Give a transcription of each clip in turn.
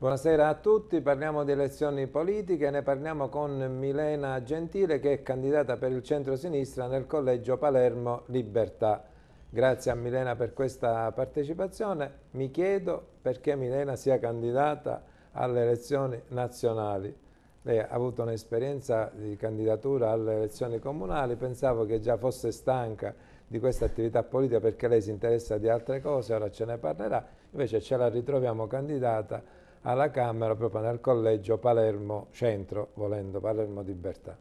Buonasera a tutti, parliamo di elezioni politiche e ne parliamo con Milena Gentile che è candidata per il centro-sinistra nel collegio Palermo Libertà. Grazie a Milena per questa partecipazione. Mi chiedo perché Milena sia candidata alle elezioni nazionali. Lei ha avuto un'esperienza di candidatura alle elezioni comunali, pensavo che già fosse stanca di questa attività politica perché lei si interessa di altre cose, ora ce ne parlerà, invece ce la ritroviamo candidata alla Camera proprio nel collegio Palermo Centro, volendo Palermo Libertà.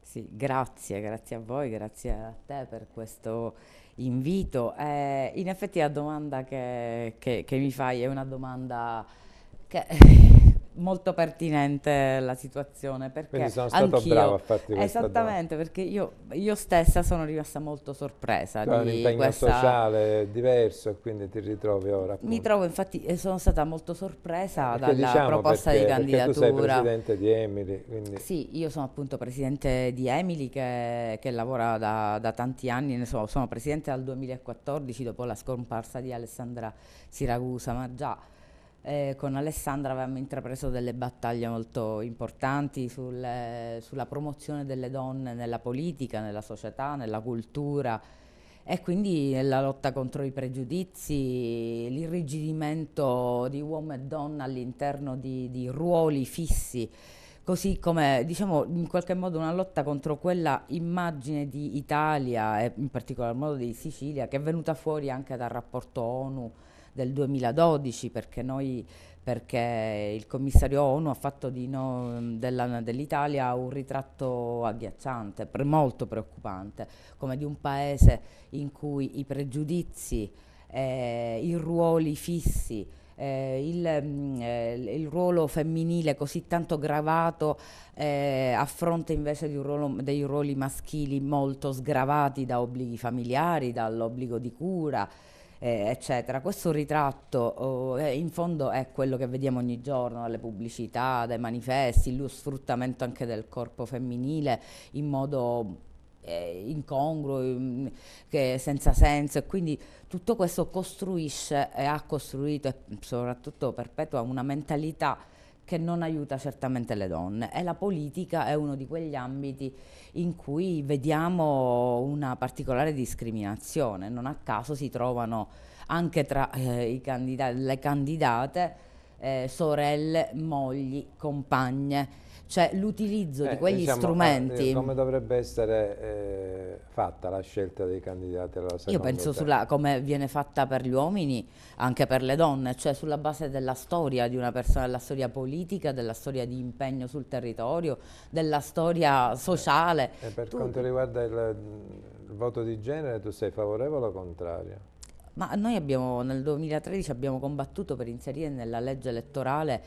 Sì, grazie, grazie a voi, grazie a te per questo invito. Eh, in effetti la domanda che, che, che mi fai è una domanda che molto pertinente la situazione perché Quindi sono stato bravo a farti questa Esattamente, domanda. perché io, io, stessa sono rimasta molto sorpresa cioè, di un impegno questa... sociale diverso e quindi ti ritrovi ora. Appunto. Mi trovo infatti, sono stata molto sorpresa perché dalla diciamo proposta perché, di candidatura. Perché tu sei presidente di Emily. Quindi... Sì, io sono appunto presidente di Emily che, che lavora da, da, tanti anni, ne so, sono presidente dal 2014 dopo la scomparsa di Alessandra Siragusa, ma già eh, con Alessandra avevamo intrapreso delle battaglie molto importanti sul, eh, sulla promozione delle donne nella politica, nella società, nella cultura e quindi nella lotta contro i pregiudizi, l'irrigidimento di uomo e donna all'interno di, di ruoli fissi così come diciamo in qualche modo una lotta contro quella immagine di Italia e in particolar modo di Sicilia che è venuta fuori anche dal rapporto ONU del 2012 perché, noi, perché il commissario ONU ha fatto no, dell'Italia un ritratto agghiacciante, pre molto preoccupante, come di un paese in cui i pregiudizi, eh, i ruoli fissi, eh, il, mm, eh, il, ruolo femminile così tanto gravato eh, a fronte invece ruolo, dei ruoli maschili molto sgravati da obblighi familiari, dall'obbligo di cura eh, eccetera. Questo ritratto oh, eh, in fondo è quello che vediamo ogni giorno dalle pubblicità, dai manifesti, lo sfruttamento anche del corpo femminile in modo eh, incongruo, in, che senza senso e quindi tutto questo costruisce e ha costruito e soprattutto perpetua una mentalità che non aiuta certamente le donne e la politica è uno di quegli ambiti in cui vediamo una particolare discriminazione, non a caso si trovano anche tra eh, candidati, le candidate eh, sorelle, mogli, compagne cioè l'utilizzo eh, di quegli diciamo, strumenti. Eh, come dovrebbe essere eh, fatta la scelta dei candidati alla seconda? Io penso sulla, come viene fatta per gli uomini, anche per le donne, cioè sulla base della storia di una persona, della storia politica, della storia di impegno sul territorio, della storia sociale. Eh, e per tu... quanto riguarda il, il voto di genere, tu sei favorevole o contrario? Ma noi abbiamo, nel 2013 abbiamo combattuto per inserire nella legge elettorale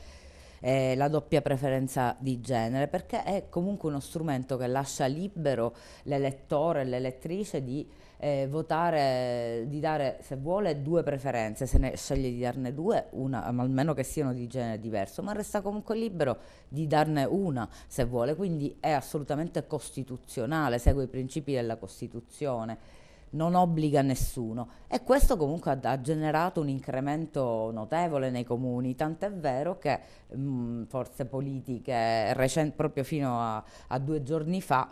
eh, la doppia preferenza di genere, perché è comunque uno strumento che lascia libero l'elettore e l'elettrice di eh, votare, di dare se vuole due preferenze, se ne sceglie di darne due, una, ma almeno che siano di genere diverso, ma resta comunque libero di darne una se vuole, quindi è assolutamente costituzionale, segue i principi della Costituzione non obbliga nessuno e questo comunque ha, generato un incremento notevole nei comuni, tant'è vero che mh, mm, forze politiche recenti, proprio fino a, a due giorni fa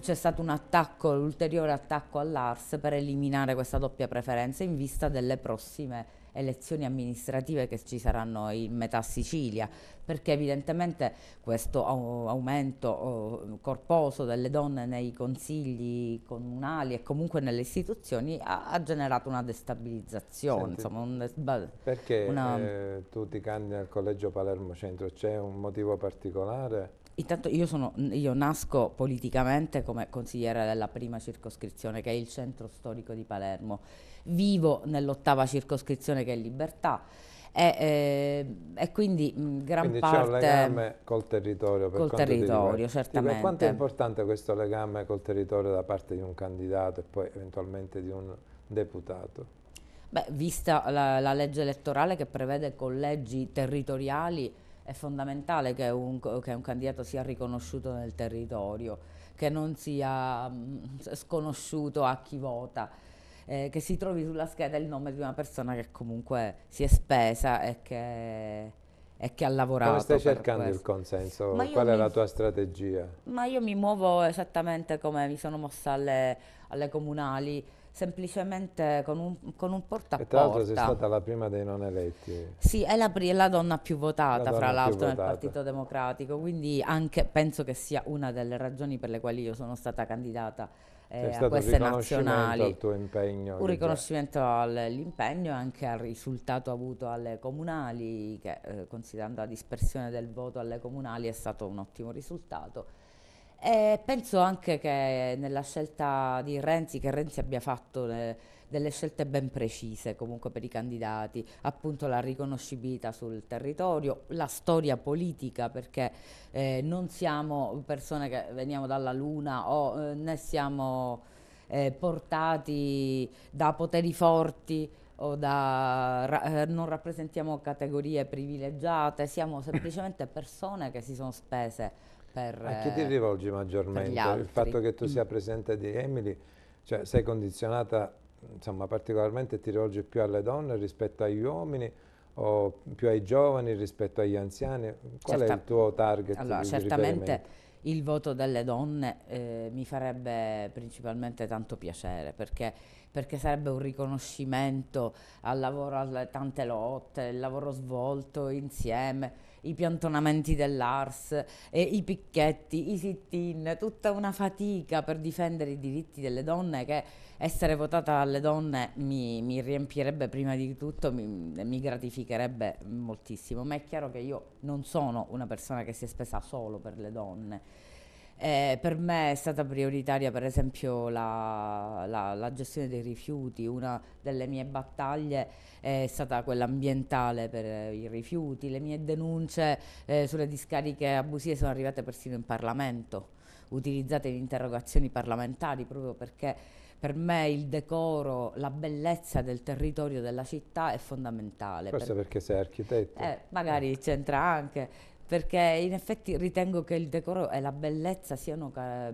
c'è stato un attacco, l'ulteriore attacco all'ARS per eliminare questa doppia preferenza in vista delle prossime elezioni amministrative che ci saranno in metà Sicilia, perché evidentemente questo aumento oh, corposo delle donne nei consigli comunali e comunque nelle istituzioni ha, ha generato una destabilizzazione. Senti, un perché una... eh, tu ti candidi al collegio Palermo Centro? C'è un motivo particolare? Intanto io, sono, io, nasco politicamente come consigliere della prima circoscrizione che è il centro storico di Palermo vivo nell'ottava circoscrizione che è Libertà. E, eh, e quindi mh, gran quindi parte... Quindi c'è un legame col territorio. Per col territorio, certamente. Ma quanto è importante questo legame col territorio da parte di un candidato e poi eventualmente di un deputato? Beh, vista la, la legge elettorale che prevede collegi territoriali, è fondamentale che un, che un, candidato sia riconosciuto nel territorio, che non sia mh, sconosciuto a chi vota eh, che si trovi sulla scheda il nome di una persona che comunque si è spesa e che e che ha lavorato. Come stai cercando questo. il consenso? Qual mi, è la tua strategia? Ma io mi muovo esattamente come mi sono mossa alle, alle comunali semplicemente con un, con un porta a porta. E tra l'altro sei stata la prima dei non eletti. Sì, è la, è la donna più votata, la fra l'altro, nel Partito Democratico, quindi anche penso che sia una delle ragioni per le quali io sono stata candidata eh, a queste nazionali. Al tuo impegno, un riconoscimento all'impegno e anche al risultato avuto alle comunali, che eh, considerando la dispersione del voto alle comunali è stato un ottimo risultato e penso anche che nella scelta di Renzi, che Renzi abbia fatto le, eh, delle scelte ben precise comunque per i candidati, appunto la riconoscibilità sul territorio, la storia politica, perché eh, non siamo persone che veniamo dalla Luna o eh, né siamo eh, portati da poteri forti o da, ra, eh, non rappresentiamo categorie privilegiate, siamo semplicemente persone che si sono spese per, a chi ti eh, rivolgi maggiormente? Il fatto che tu sia presente di Emily, cioè sei condizionata insomma, particolarmente, ti rivolgi più alle donne rispetto agli uomini o più ai giovani rispetto agli anziani? Qual Certa, è il tuo target? Allora, certamente il voto delle donne eh, mi farebbe principalmente tanto piacere perché, perché, sarebbe un riconoscimento al lavoro, alle tante lotte, il lavoro svolto insieme i piantonamenti dell'ARS, eh, i picchetti, i sit-in, tutta una fatica per difendere i diritti delle donne che essere votata dalle donne mi, mi riempirebbe prima di tutto, mi, mi gratificherebbe moltissimo, ma è chiaro che io non sono una persona che si è spesa solo per le donne. Eh, per me è stata prioritaria per esempio la, la, la, gestione dei rifiuti, una delle mie battaglie eh, è stata quella ambientale per eh, i rifiuti, le mie denunce eh, sulle discariche abusive sono arrivate persino in Parlamento, utilizzate in interrogazioni parlamentari proprio perché per me il decoro, la bellezza del territorio della città è fondamentale. Questo per... perché sei architetto. Eh, magari c'entra anche perché in effetti ritengo che il decoro e la bellezza siano ca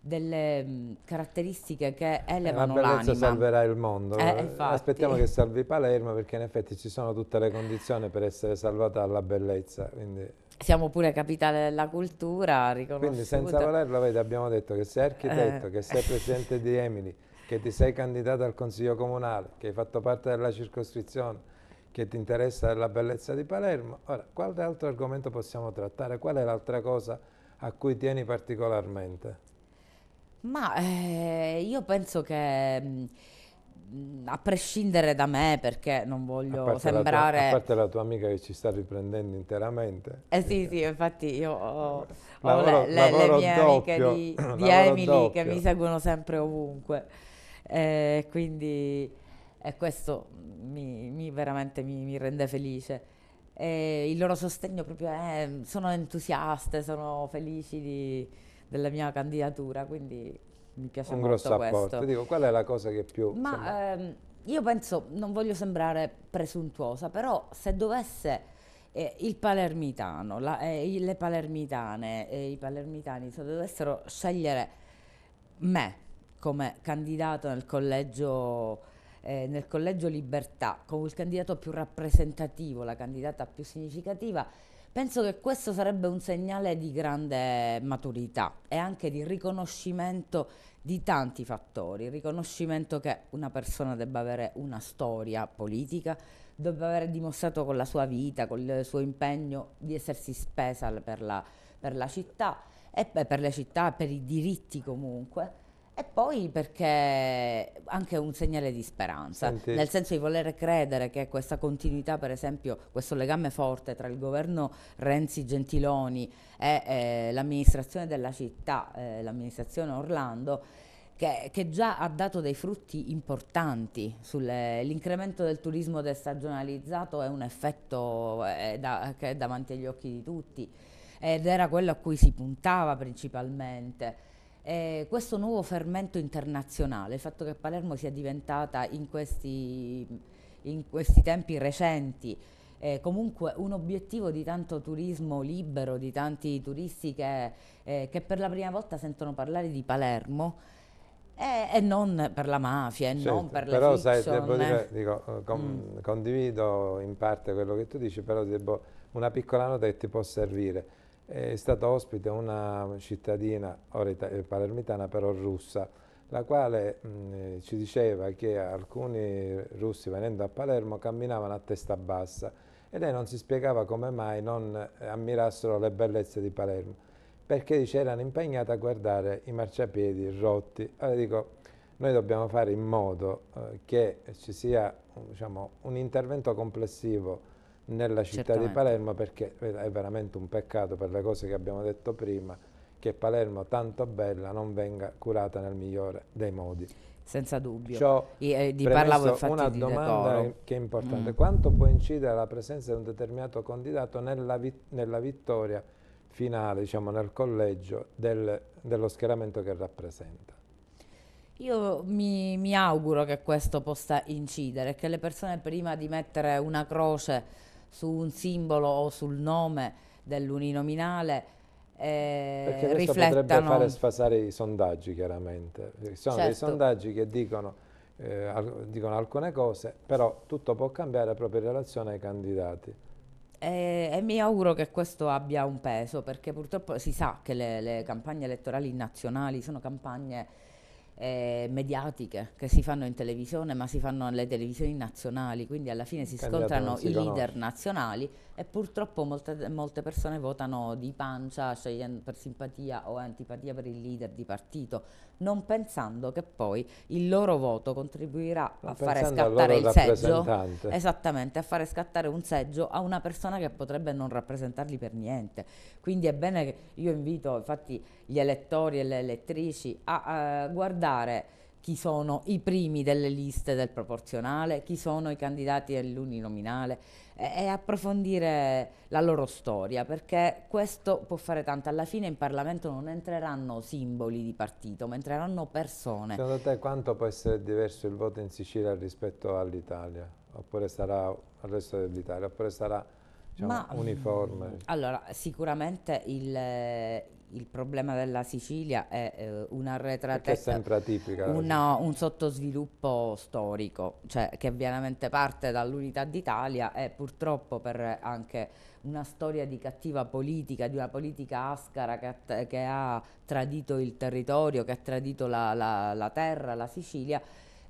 delle caratteristiche che eh, elevano l'anima. Eh, la bellezza salverà il mondo. Eh, Aspettiamo che salvi Palermo perché in effetti ci sono tutte le condizioni per essere salvata dalla bellezza. Quindi siamo pure capitale della cultura, Quindi senza volerlo, vedi, abbiamo detto che sei architetto, eh. che sei presidente di Emily, che ti sei candidato al consiglio comunale, che hai fatto parte della circoscrizione, che ti interessa della bellezza di Palermo. Ora, quale altro argomento possiamo trattare? Qual è l'altra cosa a cui tieni particolarmente? Ma eh, io penso che mm, a prescindere da me, perché non voglio sembrare... Tua, a parte la tua amica che ci sta riprendendo interamente. Eh sì, sì, infatti io ho, lavoro, ho le, le, le, mie doppio, amiche di, di Emily doppio. che mi seguono sempre ovunque. Eh, quindi e questo mi, mi veramente mi, mi, rende felice. E il loro sostegno proprio è, sono entusiaste, sono felici di, della mia candidatura, quindi mi piace un molto questo. Apporto. Dico, qual è la cosa che più... Ma ehm, io penso, non voglio sembrare presuntuosa, però se dovesse... Eh, il palermitano, la, eh, le palermitane e eh, i palermitani se dovessero scegliere me come candidato nel collegio eh, nel collegio Libertà con il candidato più rappresentativo, la candidata più significativa, penso che questo sarebbe un segnale di grande maturità e anche di riconoscimento di tanti fattori, il riconoscimento che una persona debba avere una storia politica, debba aver dimostrato con la sua vita, con il suo impegno di essersi spesa per la, per la città e per le città, per i diritti comunque e poi perché anche un segnale di speranza, Senti. nel senso di voler credere che questa continuità, per esempio, questo legame forte tra il governo Renzi-Gentiloni e eh, l'amministrazione della città, eh, l'amministrazione Orlando, che, che, già ha dato dei frutti importanti. L'incremento del turismo destagionalizzato è un effetto eh, da, che è davanti agli occhi di tutti ed era quello a cui si puntava principalmente eh, questo nuovo fermento internazionale, il fatto che Palermo sia diventata in questi, in questi tempi recenti eh, comunque un obiettivo di tanto turismo libero, di tanti turisti che, eh, che per la prima volta sentono parlare di Palermo e, e non per la mafia, e certo, non per però le fiction. Però sai, dire, eh. dico, eh, con, mm. condivido in parte quello che tu dici, però devo una piccola nota che ti può servire è stata ospite una cittadina eh, palermitana però russa, la quale mh, ci diceva che alcuni russi venendo a Palermo camminavano a testa bassa e lei non si spiegava come mai non ammirassero le bellezze di Palermo, perché dice erano impegnati a guardare i marciapiedi rotti. Allora dico, noi dobbiamo fare in modo eh, che ci sia diciamo, un intervento complessivo nella città di Palermo perché è veramente un peccato per le cose che abbiamo detto prima che Palermo tanto bella non venga curata nel migliore dei modi. Senza dubbio. Ciò e, eh, di parlavo infatti una di domanda decoro. che è importante. Mm. Quanto può incidere la presenza di un determinato candidato nella, vi nella vittoria finale, diciamo nel collegio, del, dello schieramento che rappresenta? Io mi, mi auguro che questo possa incidere, che le persone prima di mettere una croce su un simbolo o sul nome dell'uninominale eh, Perché questo potrebbe fare sfasare i sondaggi chiaramente. sono certo. dei sondaggi che dicono, eh, al dicono alcune cose, però tutto può cambiare proprio in relazione ai candidati. E, e, mi auguro che questo abbia un peso perché purtroppo si sa che le, le campagne elettorali nazionali sono campagne eh, mediatiche che si fanno in televisione, ma si fanno alle televisioni nazionali, quindi alla fine si Candidato scontrano i leader conosce. nazionali e purtroppo molte, molte persone votano di pancia, scegliendo per simpatia o antipatia per il leader di partito, non pensando che poi il loro voto contribuirà non a fare scattare il seggio, esattamente, a fare scattare un seggio a una persona che potrebbe non rappresentarli per niente. Quindi è bene che io invito infatti gli elettori e le elettrici a, a eh, guardare chi sono i primi delle liste del proporzionale, chi sono i candidati dell'uninominale e, e, approfondire la loro storia perché questo può fare tanto. Alla fine in Parlamento non entreranno simboli di partito ma entreranno persone. Secondo te quanto può essere diverso il voto in Sicilia rispetto all'Italia? Oppure sarà al resto dell'Italia? Oppure sarà diciamo, Ma, uniforme? Allora sicuramente il il problema della Sicilia è eh, un'arretratezza, una, un sottosviluppo storico, cioè che veramente parte dall'unità d'Italia e purtroppo per anche una storia di cattiva politica, di una politica ascara che, che ha tradito il territorio, che ha tradito la, la, la terra, la Sicilia,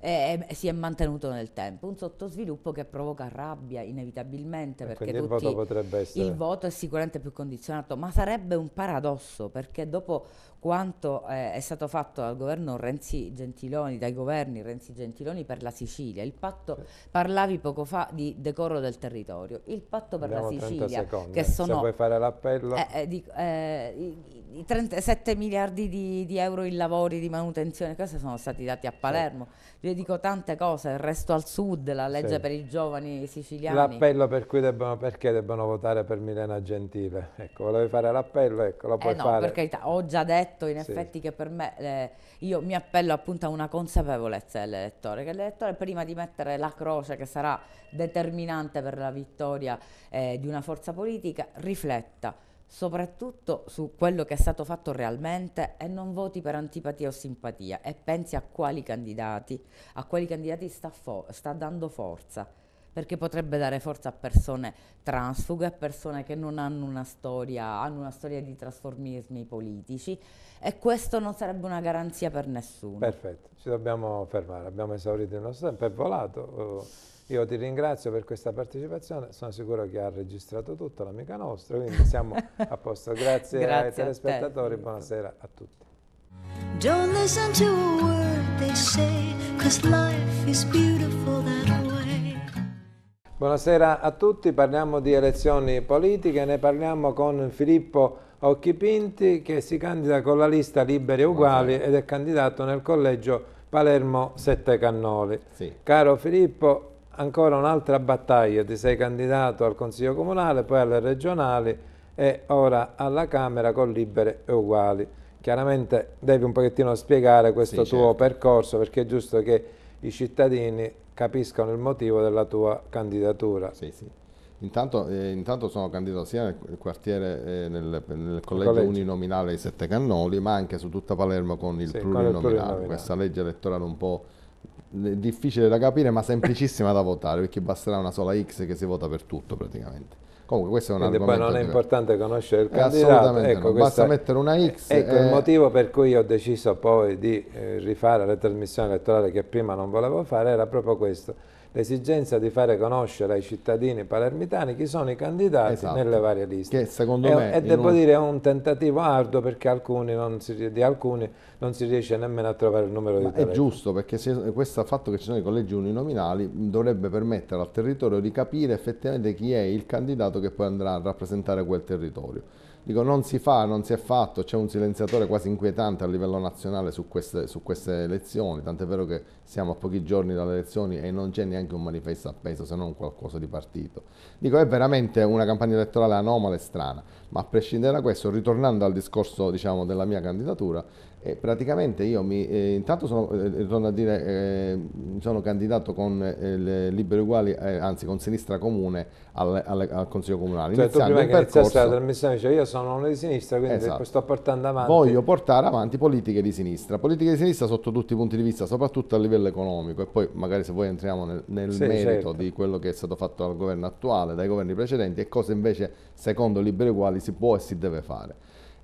e, si è mantenuto nel tempo. Un sottosviluppo che provoca rabbia inevitabilmente e perché il voto, il voto è sicuramente più condizionato, ma sarebbe un paradosso perché dopo quanto eh, è stato fatto dal governo Renzi-Gentiloni, dai governi Renzi-Gentiloni per la Sicilia. Il Patto, parlavi poco fa di decoro del territorio, il patto per Abbiamo la Sicilia, che sono... Se vuoi fare l'appello... Eh, eh, dico, eh, i 37 miliardi di, di, euro in lavori di manutenzione, questi sono stati dati a Palermo. Sì. Io dico tante cose, il resto al sud, la legge sì. per i giovani siciliani. L'appello per cui debbano, perché debbano votare per Milena Gentile. Ecco, volevi fare l'appello, ecco, lo eh puoi eh no, fare. carità, ho già detto detto in effetti che per me eh, io mi appello appunto a una consapevolezza dell'elettore, che l'elettore prima di mettere la croce che sarà determinante per la vittoria eh, di una forza politica rifletta soprattutto su quello che è stato fatto realmente e non voti per antipatia o simpatia e pensi a quali candidati, a quali candidati sta, fo- sta dando forza perché potrebbe dare forza a persone transfughe, a persone che non hanno una storia, hanno una storia di trasformismi politici e questo non sarebbe una garanzia per nessuno. Perfetto, ci dobbiamo fermare, abbiamo esaurito il nostro tempo, è volato. Eh, io ti ringrazio per questa partecipazione, sono sicuro che ha registrato tutto l'amica nostra, quindi siamo a posto. Grazie, Grazie ai telespettatori, buonasera a tutti. Don't listen to a word they say, cause life is beautiful that way. Buonasera a tutti, parliamo di elezioni politiche, ne parliamo con Filippo Occhipinti che si candida con la lista Liberi e Uguali ed è candidato nel collegio Palermo Sette Cannoli. Sì. Caro Filippo, ancora un'altra battaglia, ti sei candidato al Consiglio Comunale, poi alle regionali e ora alla Camera con Libere e Uguali. Chiaramente devi un pochettino spiegare questo sì, tuo certo. percorso perché è giusto che i cittadini capiscano il motivo della tua candidatura. Sì, sì. Intanto, eh, intanto, sono candidato sia nel quartiere, eh, nel, nel collegio, collegio, uninominale di Sette Cannoli, ma anche su tutta Palermo con il sì, plurinominale. plurinominale. Questa legge elettorale un po' eh, difficile da capire, ma semplicissima da votare, perché basterà una sola X che si vota per tutto praticamente. Comunque questo è un Quindi poi non è importante conoscere il candidato, ecco, no. basta mettere una X. Ecco e... il motivo per cui ho deciso poi di eh, rifare la trasmissione elettorale che prima non volevo fare era proprio questo l'esigenza di fare conoscere ai cittadini palermitani chi sono i candidati esatto. nelle varie liste. Che secondo e, me... E devo un... dire è un tentativo arduo perché alcuni si, di alcuni non si riesce nemmeno a trovare il numero Ma di telefono. È giusto perché se, questo fatto che ci sono i collegi uninominali dovrebbe permettere al territorio di capire effettivamente chi è il candidato che poi andrà a rappresentare quel territorio. Dico, non si fa, non si è fatto, c'è un silenziatore quasi inquietante a livello nazionale su queste, su queste elezioni, tant'è vero che siamo a pochi giorni dalle elezioni e non c'è neanche un manifesto appeso se non qualcosa di partito. Dico, è veramente una campagna elettorale anomala e strana, ma a prescindere da questo, ritornando al discorso diciamo, della mia candidatura, e praticamente io mi, eh, intanto sono, eh, eh a dire, eh, sono candidato con eh, Liberi Uguali, eh, anzi con Sinistra Comune al, al, al Consiglio Comunale. Cioè, Iniziando tu prima che percorso, la trasmissione dice io sono uno di sinistra, quindi esatto. sto portando avanti. Voglio portare avanti politiche di sinistra, politiche di sinistra sotto tutti i punti di vista, soprattutto a livello economico e poi magari se voi entriamo nel, nel sì, merito certo. di quello che è stato fatto dal governo attuale, dai governi precedenti e cosa invece secondo Liberi Uguali si può e si deve fare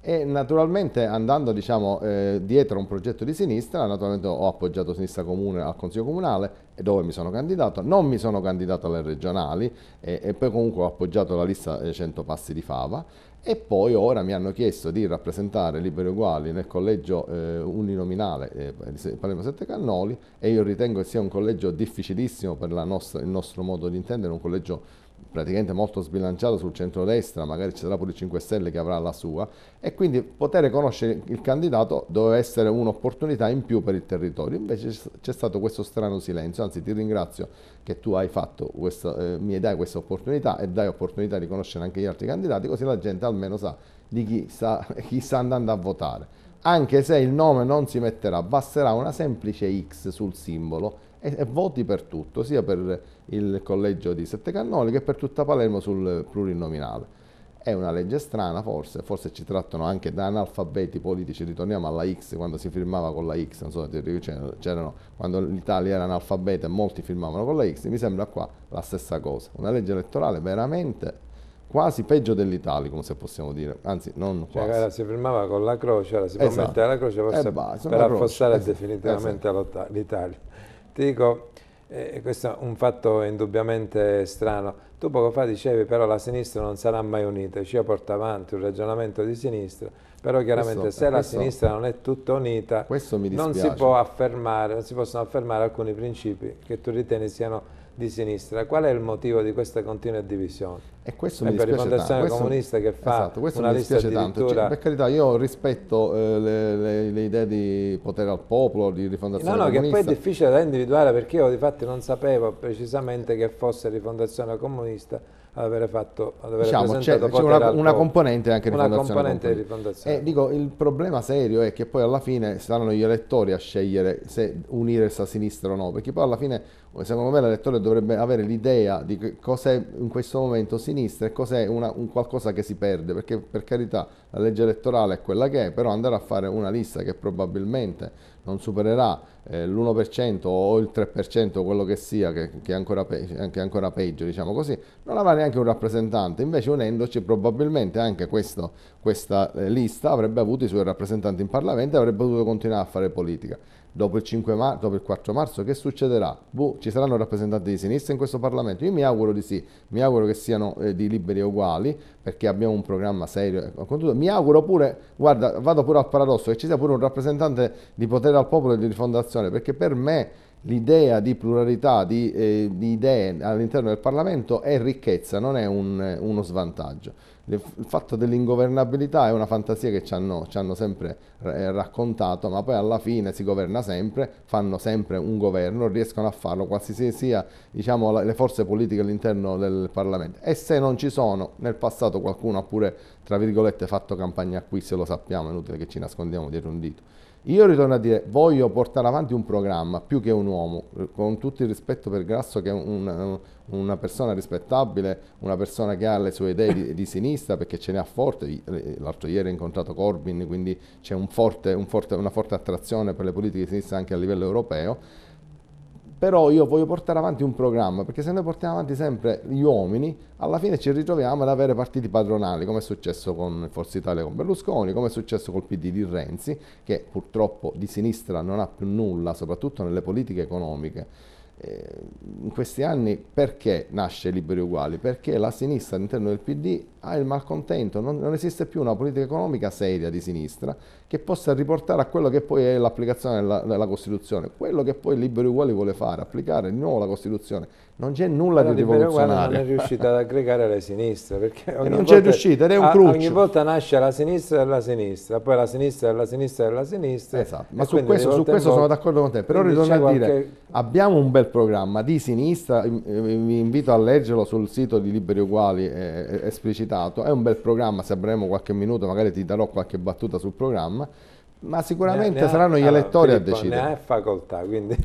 e naturalmente andando diciamo, eh, dietro a un progetto di sinistra, naturalmente ho appoggiato Sinistra Comune al Consiglio Comunale dove mi sono candidato, non mi sono candidato alle regionali e, e poi comunque ho appoggiato la lista eh, 100 passi di fava e poi ora mi hanno chiesto di rappresentare Liberi Uguali nel collegio eh, uninominale eh, di Palermo Sette Cannoli e io ritengo che sia un collegio difficilissimo per nostra, il nostro modo di intendere, un collegio praticamente molto sbilanciato sul centro-destra, magari ci sarà pure il 5 Stelle che avrà la sua, e quindi poter conoscere il candidato doveva essere un'opportunità in più per il territorio. Invece c'è stato questo strano silenzio, anzi ti ringrazio che tu hai fatto questa, eh, mi dai questa opportunità e dai opportunità di conoscere anche gli altri candidati, così la gente almeno sa di chi sta, chi sta andando a votare. Anche se il nome non si metterà, basterà una semplice X sul simbolo e, e, voti per tutto, sia per il collegio di Sette Cannoni che per tutta Palermo sul plurinominale. È una legge strana forse, forse ci trattano anche da analfabeti politici, ritorniamo alla X quando si firmava con la X, non so, c'erano, quando l'Italia era analfabeta e molti firmavano con la X, mi sembra qua la stessa cosa, una legge elettorale veramente quasi peggio dell'Italicum se possiamo dire, anzi non cioè, quasi. Cioè, si firmava con la croce, ora si esatto. può mettere la croce forse eh, basta, per affossare croce. Esatto. definitivamente esatto. l'Italia. Ti dico, eh, questo è un fatto indubbiamente strano. Tu poco fa dicevi però la sinistra non sarà mai unita, io porto avanti un ragionamento di sinistra, però chiaramente questo, se la sinistra non è tutta unita non si, affermare, non si possono affermare alcuni principi che tu ritieni siano di sinistra. Qual è il motivo di questa continua divisione? E questo è mi per dispiace tanto. Questo, comunista che fa esatto, questo una mi dispiace tanto. Cioè, per carità, io rispetto eh, le, le, le, idee di potere al popolo, di rifondazione no, no, comunista. No, che poi è difficile da individuare perché io di fatti non sapevo precisamente che fosse rifondazione comunista ad avere fatto ad avere diciamo, c'è, una, una, componente anche di una componente di rifondazione. E eh, dico, il problema serio è che poi alla fine saranno gli elettori a scegliere se unire questa sinistra o no, perché poi alla fine eh, secondo me l'elettore dovrebbe avere l'idea di cos'è in questo momento sinistra e cos'è una, un qualcosa che si perde, perché per carità la legge elettorale è quella che è, però andare a fare una lista che probabilmente non supererà eh, l'1% o il 3%, quello che sia, che, che, è ancora peggio, che è ancora peggio, diciamo così, non avrà neanche un rappresentante. Invece unendoci probabilmente anche questo, questa eh, lista avrebbe avuto i suoi rappresentanti in Parlamento e avrebbe potuto continuare a fare politica. Dopo il, mar- dopo il, 4 marzo che succederà? Boh, ci saranno rappresentanti di sinistra in questo Parlamento? Io mi auguro di sì, mi auguro che siano eh, di liberi e uguali perché abbiamo un programma serio. Mi auguro pure, guarda, vado pure al paradosso, che ci sia pure un rappresentante di potere al popolo e di rifondazione Costituzione, perché per me l'idea di pluralità di, eh, di idee all'interno del Parlamento è ricchezza, non è un, eh, uno svantaggio. Il fatto dell'ingovernabilità è una fantasia che ci hanno, ci hanno sempre eh, raccontato, ma poi alla fine si governa sempre, fanno sempre un governo, riescono a farlo, qualsiasi sia diciamo, le forze politiche all'interno del Parlamento. E se non ci sono, nel passato qualcuno ha pure, tra virgolette, fatto campagna qui, se lo sappiamo, è inutile che ci nascondiamo dietro un dito. Io ritorno a dire, voglio portare avanti un programma più che un uomo, con tutto il rispetto per Grasso che è un, una persona rispettabile, una persona che ha le sue idee di, di sinistra perché ce ne ha forte, l'altro ieri ho incontrato Corbyn, quindi c'è un un una forte attrazione per le politiche di sinistra anche a livello europeo, però io voglio portare avanti un programma, perché se noi portiamo avanti sempre gli uomini, alla fine ci ritroviamo ad avere partiti padronali, come è successo con Forza Italia con Berlusconi, come è successo col PD di Renzi, che purtroppo di sinistra non ha più nulla, soprattutto nelle politiche economiche. Eh, in questi anni perché nasce Liberi Uguali? Perché la sinistra all'interno del PD ha il malcontento, non, non, esiste più una politica economica seria di sinistra che possa riportare a quello che poi è l'applicazione della, della Costituzione, quello che poi Liberi Uguali vuole fare, applicare di nuovo la Costituzione. Non c'è nulla Però di rivoluzionario. non è riuscita ad aggregare le sinistre, perché ogni non c'è riuscita ed è un cruccio. Ogni volta nasce la sinistra della sinistra, poi la sinistra della sinistra della sinistra. Esatto, ma su questo, su questo sono d'accordo con te, però ritorno a qualche... dire, abbiamo un bel programma di sinistra, vi invito a leggerlo sul sito di Liberi Uguali, eh, eh esplicitato portato. È un bel programma, se avremo qualche minuto magari ti darò qualche battuta sul programma, ma sicuramente ha, saranno gli allora, ah, elettori Filippo, a decidere. Ne ha facoltà, quindi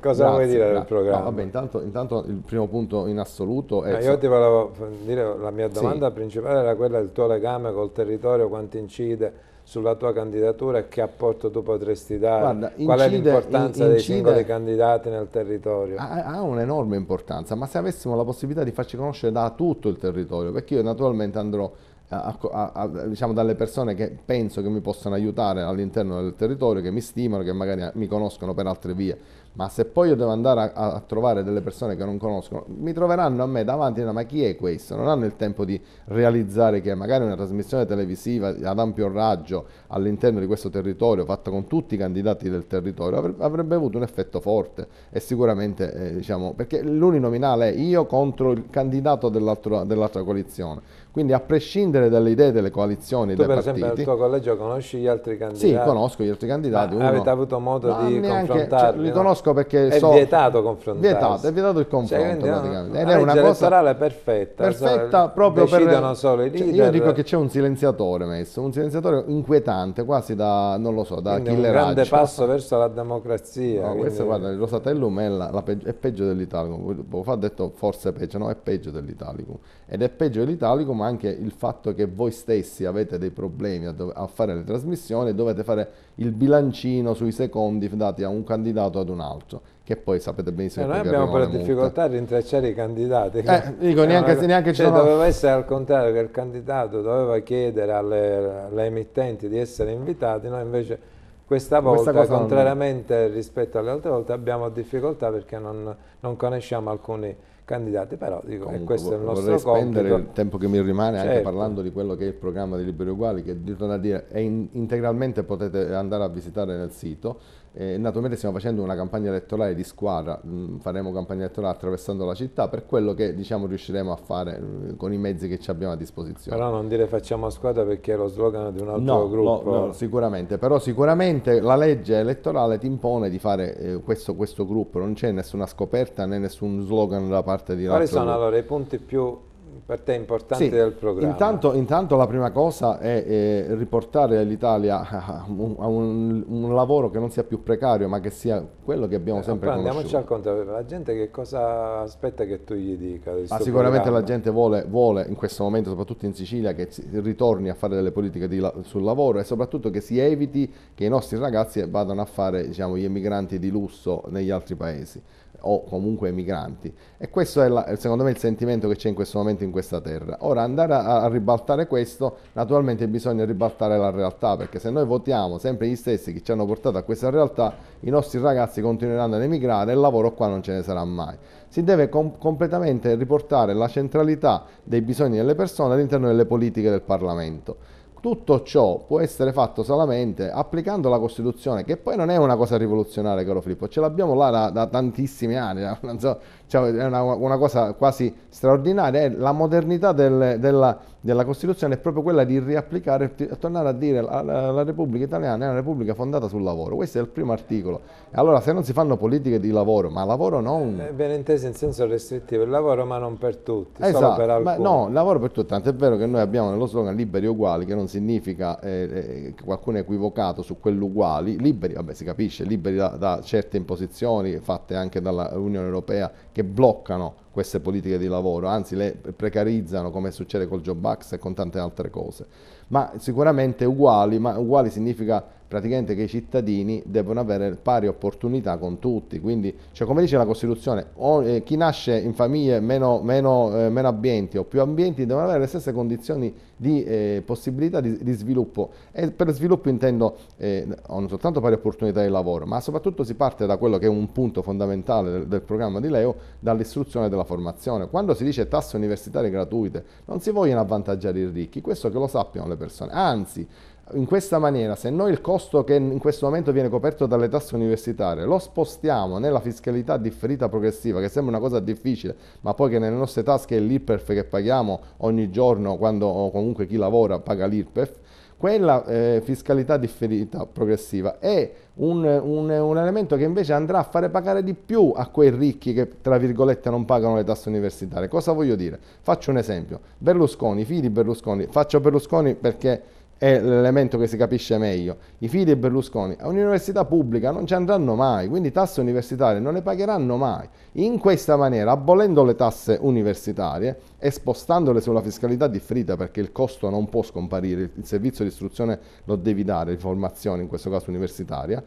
cosa vuoi dire del programma? No, vabbè, intanto, intanto, il primo punto in assoluto è... Ma ah, io ti volevo dire, la mia domanda sì. principale era quella del tuo legame col territorio, quanto incide sulla tua candidatura e che apporto tu potresti dare? Guarda, incide, Qual è l'importanza dei singoli candidati nel territorio? Ha, ha un'enorme importanza, ma se avessimo la possibilità di farci conoscere da tutto il territorio, perché io naturalmente andrò a, a, a, diciamo, dalle persone che penso che mi possano aiutare all'interno del territorio, che mi stimano, che magari mi conoscono per altre vie ma se poi io devo andare a, a, trovare delle persone che non conoscono, mi troveranno a me davanti e ma chi è questo? Non hanno il tempo di realizzare che magari una trasmissione televisiva ad ampio raggio all'interno di questo territorio, fatta con tutti i candidati del territorio, avrebbe avuto un effetto forte e sicuramente, eh, diciamo, perché l'uninominale è io contro il candidato dell'altra coalizione quindi a prescindere dalle idee delle coalizioni, tu dei partiti... Tu per esempio al tuo collegio conosci gli altri candidati? Sì, conosco gli altri candidati. Uno, avete avuto modo di neanche, confrontarli? Cioè, li conosco perché è so... vietato confrontarsi. Vietato, è vietato il confronto cioè, praticamente. Ed è una cosa... perfetta. Perfetta cioè, proprio per... solo i leader. Cioè, io dico che c'è un silenziatore messo, un silenziatore inquietante, quasi da, non lo so, da quindi un grande passo verso la democrazia. No, questo guarda, il Rosatellum è, la, la peggio, è peggio dell'Italicum. ha detto forse peggio, no, è peggio dell'Italico Ed è peggio dell'Italico ma ma anche il fatto che voi stessi avete dei problemi a, do- a fare le trasmissioni e dovete fare il bilancino sui secondi dati a un candidato o ad un altro che poi sapete benissimo eh, noi abbiamo quella difficoltà a rintracciare i candidati eh, dico, eh, neanche, una, neanche cioè, sono... doveva essere al contrario che il candidato doveva chiedere alle, alle emittenti di essere invitati noi invece questa volta questa contrariamente non... rispetto alle altre volte abbiamo difficoltà perché non, non conosciamo alcuni candidati, però dico, Comunque, questo è il nostro compito. Vorrei spendere il tempo che mi rimane certo. anche parlando di quello che è il programma di Liberi Uguali, che è integralmente potete andare a visitare nel sito, eh, naturalmente stiamo facendo una campagna elettorale di squadra, mm, faremo campagna elettorale attraversando la città per quello che diciamo, riusciremo a fare mm, con i mezzi che ci abbiamo a disposizione. Però non dire facciamo a squadra perché è lo slogan di un altro no, gruppo. No, no, sicuramente, però sicuramente la legge elettorale ti impone di fare eh, questo, questo, gruppo, non c'è nessuna scoperta né nessun slogan da parte di Quali sono gruppo. allora i punti più per parte importante sì. del programma. Intanto, intanto, la prima cosa è eh, riportare l'Italia a, un, a un, un, lavoro che non sia più precario, ma che sia quello che abbiamo eh, sempre però conosciuto. Andiamoci al conto, eh, la gente che cosa aspetta che tu gli dica? Ma sicuramente programma? la gente vuole, vuole, in questo momento, soprattutto in Sicilia, che ritorni a fare delle politiche di, sul lavoro e soprattutto che si eviti che i nostri ragazzi vadano a fare diciamo, gli emigranti di lusso negli altri paesi o comunque migranti. E questo è la, secondo me il sentimento che c'è in questo momento in questa terra. Ora andare a, a ribaltare questo, naturalmente bisogna ribaltare la realtà, perché se noi votiamo sempre gli stessi che ci hanno portato a questa realtà, i nostri ragazzi continueranno ad emigrare e il lavoro qua non ce ne sarà mai. Si deve com- completamente riportare la centralità dei bisogni delle persone all'interno delle politiche del Parlamento tutto ciò può essere fatto solamente applicando la Costituzione, che poi non è una cosa rivoluzionaria, caro Filippo, ce l'abbiamo là da, da tantissimi anni, eh, so, cioè è una, una, cosa quasi straordinaria, è la modernità del, della, della, Costituzione è proprio quella di riapplicare, di tornare a dire la, la, Repubblica italiana è una Repubblica fondata sul lavoro, questo è il primo articolo. Allora se non si fanno politiche di lavoro, ma lavoro non... Bene eh, inteso in senso restrittivo, il lavoro ma non per tutti, esatto, per alcuni. no, lavoro per tutti, tant'è vero che noi abbiamo nello slogan liberi uguali, che non significa eh, eh, che qualcuno è equivocato su quell'uguali, liberi, vabbè si capisce, liberi da, da certe imposizioni fatte anche dall'Unione Europea che bloccano queste politiche di lavoro, anzi le precarizzano come succede col job axe e con tante altre cose. Ma sicuramente uguali, ma uguali significa praticamente che i cittadini devono avere pari opportunità con tutti, quindi cioè come dice la Costituzione, o, eh, chi nasce in famiglie meno, meno, eh, meno, ambienti o più ambienti devono avere le stesse condizioni di eh, possibilità di, di, sviluppo e per sviluppo intendo eh, non soltanto pari opportunità di lavoro, ma soprattutto si parte da quello che è un punto fondamentale del, del programma di Leo, dall'istruzione e dalla formazione. Quando si dice tasse universitarie gratuite, non si vogliono avvantaggiare i ricchi, questo che lo sappiano le persone, anzi in questa maniera, se noi il costo che in questo momento viene coperto dalle tasse universitarie lo spostiamo nella fiscalità differita progressiva, che sembra una cosa difficile, ma poi che nelle nostre tasche è l'IRPEF che paghiamo ogni giorno quando o comunque chi lavora paga l'IRPEF, quella eh, fiscalità differita progressiva è un, un, un, elemento che invece andrà a fare pagare di più a quei ricchi che tra virgolette non pagano le tasse universitarie. Cosa voglio dire? Faccio un esempio. Berlusconi, i figli di Berlusconi, faccio Berlusconi perché è l'elemento che si capisce meglio. I figli di Berlusconi a un'università pubblica non ci andranno mai, quindi tasse universitarie non le pagheranno mai. In questa maniera, abolendo le tasse universitarie e spostandole sulla fiscalità differita, perché il costo non può scomparire, il servizio di istruzione lo devi dare, di formazione in questo caso universitaria,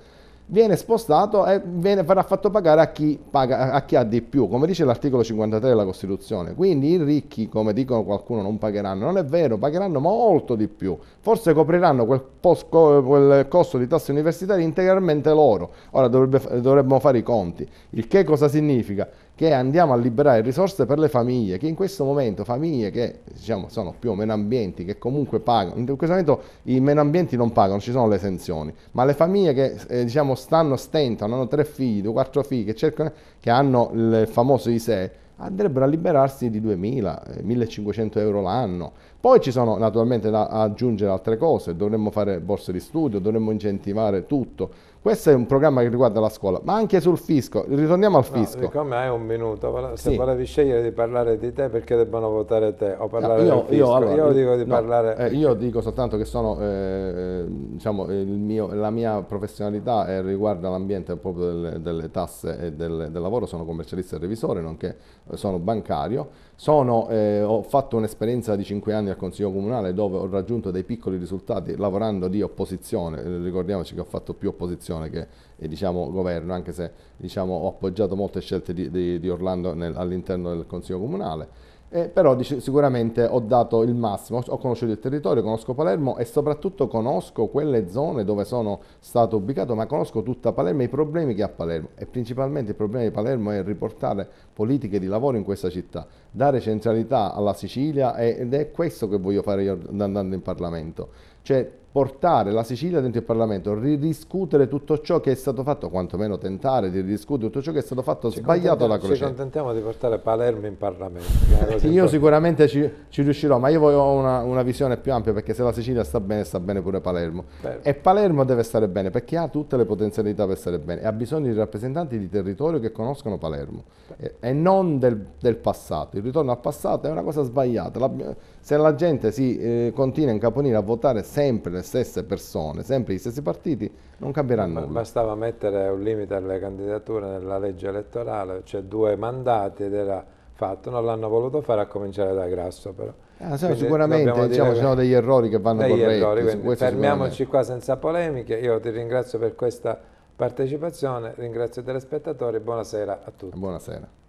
viene spostato e viene, verrà fatto pagare a chi, paga, a chi ha di più, come dice l'articolo 53 della Costituzione. Quindi i ricchi, come dicono qualcuno, non pagheranno. Non è vero, pagheranno molto di più. Forse copriranno quel, post, quel costo di tasse universitarie integralmente loro. Ora dovrebbe, dovremmo fare i conti. Il che cosa significa? che andiamo a liberare risorse per le famiglie, che in questo momento famiglie che diciamo, sono più o meno ambienti, che comunque pagano, in questo momento i meno ambienti non pagano, ci sono le esenzioni, ma le famiglie che eh, diciamo, stanno, stentano, hanno tre figli, due, quattro figli, che, cercano, che hanno il famoso ISE, andrebbero a liberarsi di 2.000, 1.500 eh, euro l'anno. Poi ci sono naturalmente da aggiungere altre cose, dovremmo fare borse di studio, dovremmo incentivare tutto, questo è un programma che riguarda la scuola, ma anche sul fisco. Ritorniamo al fisco. No, siccome hai un minuto, se sì. volevi scegliere di parlare di te, perché debbano votare te o parlare no, io, del fisco? Io, allora, io dico di no, parlare... Eh, io dico soltanto che sono, eh, eh diciamo, mio, la mia professionalità eh, riguarda l'ambiente proprio delle, delle tasse e del, del, lavoro. Sono commercialista e revisore, nonché sono bancario. Sono, eh, ho fatto un'esperienza di 5 anni al Consiglio Comunale dove ho raggiunto dei piccoli risultati lavorando di opposizione. ricordiamoci che ho fatto più opposizione amministrazione che e, eh, diciamo, governo, anche se diciamo, ho appoggiato molte scelte di, di, di Orlando nel, all'interno del Consiglio Comunale. Eh, però dice, sicuramente ho dato il massimo, ho conosciuto il territorio, conosco Palermo e soprattutto conosco quelle zone dove sono stato ubicato, ma conosco tutta Palermo e i problemi che ha Palermo. E principalmente il problema di Palermo è riportare politiche di lavoro in questa città, dare centralità alla Sicilia ed è questo che voglio fare io andando in Parlamento. Cioè, portare la Sicilia dentro il Parlamento, ridiscutere tutto ciò che è stato fatto, quantomeno tentare di ridiscutere tutto ciò che è stato fatto ci sbagliato alla Croce. Ci contentiamo di portare Palermo in Parlamento. io sicuramente ci, ci, riuscirò, ma io voglio una, una, visione più ampia perché se la Sicilia sta bene, sta bene pure Palermo. Bello. E Palermo deve stare bene perché ha tutte le potenzialità per stare bene e ha bisogno di rappresentanti di territorio che conoscono Palermo e, e non del, del, passato. Il ritorno al passato è una cosa sbagliata. La, se la gente si eh, continua a incaponire a votare sempre le stesse persone, sempre gli stessi partiti, non cambierà nulla. Bastava mettere un limite alle candidature nella legge elettorale, cioè due mandati ed era fatto, non l'hanno voluto fare a cominciare da Grasso però. Ah, so, sicuramente diciamo, ci sono degli errori che vanno degli corretti. Errori, fermiamoci qua senza polemiche, io ti ringrazio per questa partecipazione, ringrazio i telespettatori, buonasera a tutti. Buonasera.